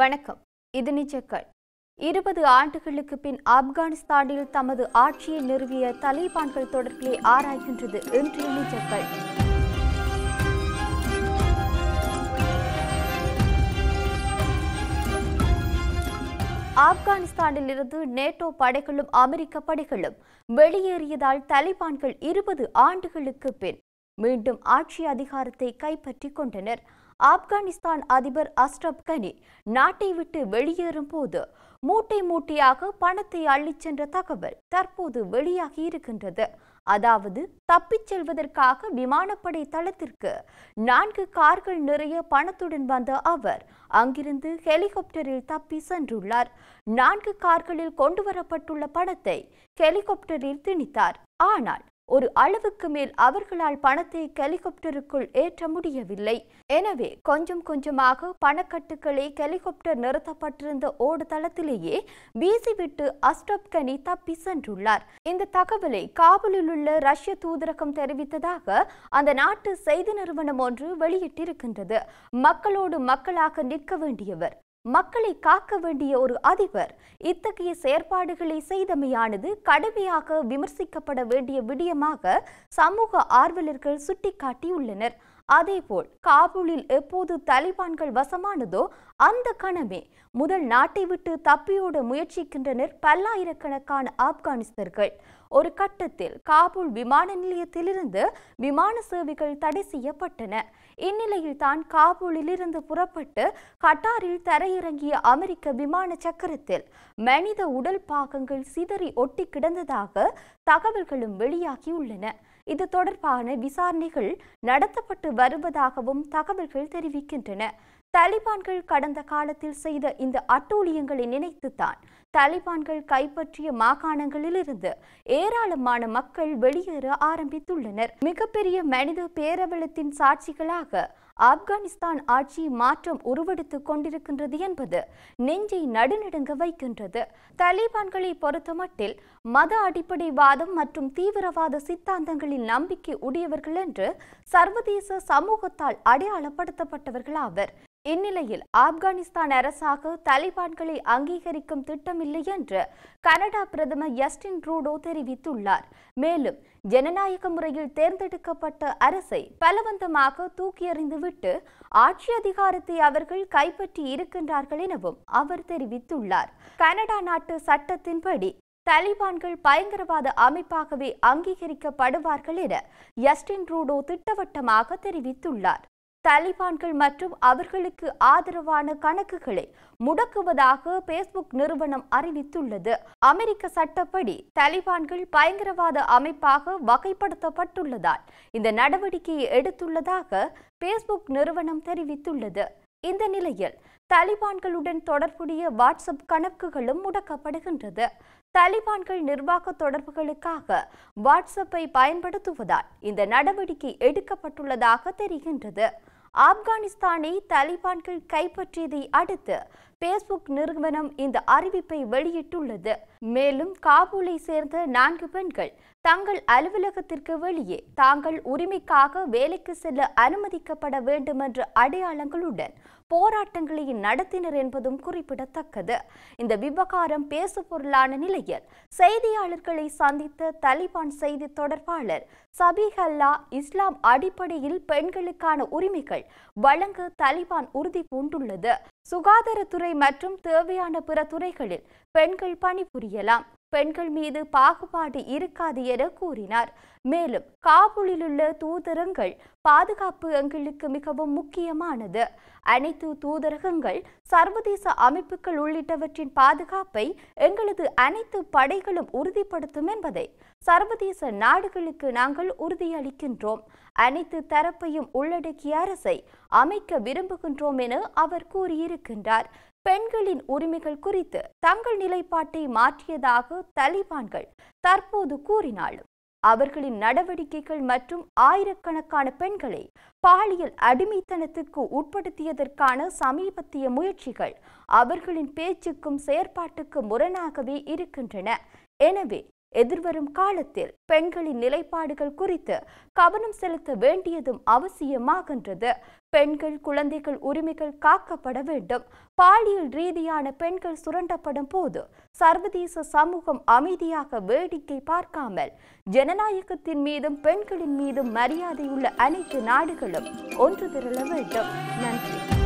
வணக்கம் இது நிஜக்கள் இருபது ஆண்டுகளுக்கு பின் ஆப்கானிஸ்தானில் தமது ஆட்சியை நிறுவிய தலிபான்கள் தொடர்பிலே ஆராய்கின்றது இன்றைய நிஜக்கள் ஆப்கானிஸ்தானில் இருந்து நேட்டோ படைகளும் அமெரிக்க படைகளும் வெளியேறியதால் தலிபான்கள் இருபது ஆண்டுகளுக்கு பின் மீண்டும் ஆட்சி அதிகாரத்தை கைப்பற்றிக் கொண்டனர் ஆப்கானிஸ்தான் அதிபர் அஸ்ரப் கனி நாட்டை விட்டு வெளியேறும் போது மூட்டை மூட்டையாக பணத்தை அள்ளிச் சென்ற தகவல் தற்போது வெளியாகி இருக்கின்றது அதாவது தப்பிச் செல்வதற்காக விமானப்படை தளத்திற்கு நான்கு கார்கள் நிறைய பணத்துடன் வந்த அவர் அங்கிருந்து ஹெலிகாப்டரில் தப்பி சென்றுள்ளார் நான்கு கார்களில் கொண்டு வரப்பட்டுள்ள பணத்தை ஹெலிகாப்டரில் திணித்தார் ஆனால் ஒரு அளவுக்கு மேல் அவர்களால் பணத்தை ஹெலிகாப்டருக்குள் ஏற்ற முடியவில்லை எனவே கொஞ்சம் கொஞ்சமாக பணக்கட்டுக்களை ஹெலிகாப்டர் நிறுத்தப்பட்டிருந்த ஓடுதளத்திலேயே வீசிவிட்டு அஸ்டப் கனி தப்பி சென்றுள்ளார் இந்த தகவலை காபூலில் உள்ள ரஷ்ய தூதரகம் தெரிவித்ததாக அந்த நாட்டு செய்தி நிறுவனம் ஒன்று வெளியிட்டிருக்கின்றது மக்களோடு மக்களாக நிற்க வேண்டியவர் மக்களை காக்க வேண்டிய ஒரு அதிபர் இத்தகைய செயற்பாடுகளை செய்தமையானது கடுமையாக விமர்சிக்கப்பட வேண்டிய விடயமாக சமூக ஆர்வலர்கள் சுட்டிக்காட்டியுள்ளனர் அதேபோல் காபூலில் எப்போது தலிபான்கள் வசமானதோ அந்த கணமே முதல் நாட்டை விட்டு தப்பியோட முயற்சிக்கின்றனர் பல்லாயிரக்கணக்கான ஆப்கானிஸ்தர்கள் ஒரு கட்டத்தில் காபூல் விமான நிலையத்திலிருந்து விமான சேவைகள் தடை செய்யப்பட்டன இந்நிலையில் தான் காபூலிலிருந்து புறப்பட்டு கட்டாரில் தரையிறங்கிய அமெரிக்க விமான சக்கரத்தில் மனித உடல் பாகங்கள் சிதறி ஒட்டி கிடந்ததாக தகவல்களும் வெளியாகியுள்ளன இது தொடர்பான விசாரணைகள் நடத்தப்பட்டு வருவதாகவும் தகவல்கள் தெரிவிக்கின்றன தலிபான்கள் கடந்த காலத்தில் செய்த இந்த அட்டூழியங்களை நினைத்துத்தான் தலிபான்கள் கைப்பற்றிய மாகாணங்களிலிருந்து ஏராளமான மக்கள் வெளியேற ஆரம்பித்துள்ளனர் மிகப்பெரிய மனித பேரவலத்தின் சாட்சிகளாக ஆப்கானிஸ்தான் ஆட்சி மாற்றம் உருவெடுத்துக் கொண்டிருக்கின்றது என்பது நெஞ்சை நடுநடுங்க வைக்கின்றது தலிபான்களை பொறுத்தமட்டில் மத அடிப்படைவாதம் மற்றும் தீவிரவாத சித்தாந்தங்களில் நம்பிக்கை உடையவர்கள் என்று சர்வதேச சமூகத்தால் அடையாளப்படுத்தப்பட்டவர்கள் ஆவர் இந்நிலையில் ஆப்கானிஸ்தான் அரசாக தலிபான்களை அங்கீகரிக்கும் திட்டமில்லை என்று கனடா பிரதமர் யஸ்டின் ட்ரூடோ தெரிவித்துள்ளார் மேலும் ஜனநாயக முறையில் தேர்ந்தெடுக்கப்பட்ட அரசை பலவந்தமாக தூக்கி எறிந்துவிட்டு ஆட்சி அதிகாரத்தை அவர்கள் கைப்பற்றி இருக்கின்றார்கள் எனவும் அவர் தெரிவித்துள்ளார் கனடா நாட்டு சட்டத்தின்படி தலிபான்கள் பயங்கரவாத அமைப்பாகவே அங்கீகரிக்கப்படுவார்கள் என யஸ்டின் ட்ரூடோ திட்டவட்டமாக தெரிவித்துள்ளார் தலிபான்கள் மற்றும் அவர்களுக்கு ஆதரவான கணக்குகளை முடக்குவதாக பேஸ்புக் நிறுவனம் அறிவித்துள்ளது அமெரிக்க சட்டப்படி தலிபான்கள் பயங்கரவாத அமைப்பாக வகைப்படுத்தப்பட்டுள்ளதால் இந்த நடவடிக்கையை எடுத்துள்ளதாக பேஸ்புக் நிறுவனம் தெரிவித்துள்ளது இந்த நிலையில் தலிபான்களுடன் தொடர்புடைய வாட்ஸ்அப் கணக்குகளும் முடக்கப்படுகின்றது தலிபான்கள் நிர்வாக தொடர்புகளுக்காக வாட்ஸ்அப்பை பயன்படுத்துவதால் இந்த நடவடிக்கை எடுக்கப்பட்டுள்ளதாக தெரிகின்றது ஆப்கானிஸ்தானை தாலிபான்கள் கைப்பற்றியதை அடுத்து பேஸ்புக் நிறுவனம் இந்த அறிவிப்பை வெளியிட்டுள்ளது மேலும் காபூலை சேர்ந்த நான்கு பெண்கள் தங்கள் அலுவலகத்திற்கு வெளியே தாங்கள் உரிமைக்காக வேலைக்கு செல்ல அனுமதிக்கப்பட வேண்டுமென்ற அடையாளங்களுடன் போராட்டங்களை நடத்தினர் என்பதும் குறிப்பிடத்தக்கது இந்த விவகாரம் பேசுபொருளான நிலையில் செய்தியாளர்களை சந்தித்த தலிபான் செய்தி தொடர்பாளர் சபிஹல்லா இஸ்லாம் அடிப்படையில் பெண்களுக்கான உரிமைகள் வழங்க தலிபான் உறுதி பூண்டுள்ளது சுகாதாரத்துறை மற்றும் தேவையான பிற துறைகளில் பெண்கள் பணிபுரியலாம் பெண்கள் மீது பாகுபாடு இருக்காது என கூறினார் மேலும் காபூலிலுள்ள தூதரங்கள் பாதுகாப்பு எங்களுக்கு மிகவும் முக்கியமானது அனைத்து தூதரகங்கள் சர்வதேச அமைப்புகள் உள்ளிட்டவற்றின் பாதுகாப்பை எங்களது அனைத்து படைகளும் உறுதிப்படுத்தும் என்பதை சர்வதேச நாடுகளுக்கு நாங்கள் உறுதியளிக்கின்றோம் அனைத்து தரப்பையும் உள்ளடக்கிய அரசை அமைக்க விரும்புகின்றோம் என அவர் கூறியிருக்கின்றார் பெண்களின் உரிமைகள் குறித்து தங்கள் நிலைப்பாட்டை மாற்றியதாக தலிபான்கள் தற்போது கூறினாலும் அவர்களின் நடவடிக்கைகள் மற்றும் ஆயிரக்கணக்கான பெண்களை பாலியல் அடிமைத்தனத்துக்கு உட்படுத்தியதற்கான சமீபத்திய முயற்சிகள் அவர்களின் பேச்சுக்கும் செயற்பாட்டுக்கு முரணாகவே இருக்கின்றன எனவே எதிர்வரும் காலத்தில் பெண்களின் நிலைப்பாடுகள் குறித்து கவனம் செலுத்த வேண்டியதும் அவசியமாகின்றது பெண்கள் குழந்தைகள் உரிமைகள் காக்கப்பட வேண்டும் பாலியல் ரீதியான பெண்கள் சுரண்டப்படும் போது சர்வதேச சமூகம் அமைதியாக வேடிக்கை பார்க்காமல் ஜனநாயகத்தின் மீதும் பெண்களின் மீதும் மரியாதையுள்ள அனைத்து நாடுகளும் ஒன்று திரள வேண்டும் நன்றி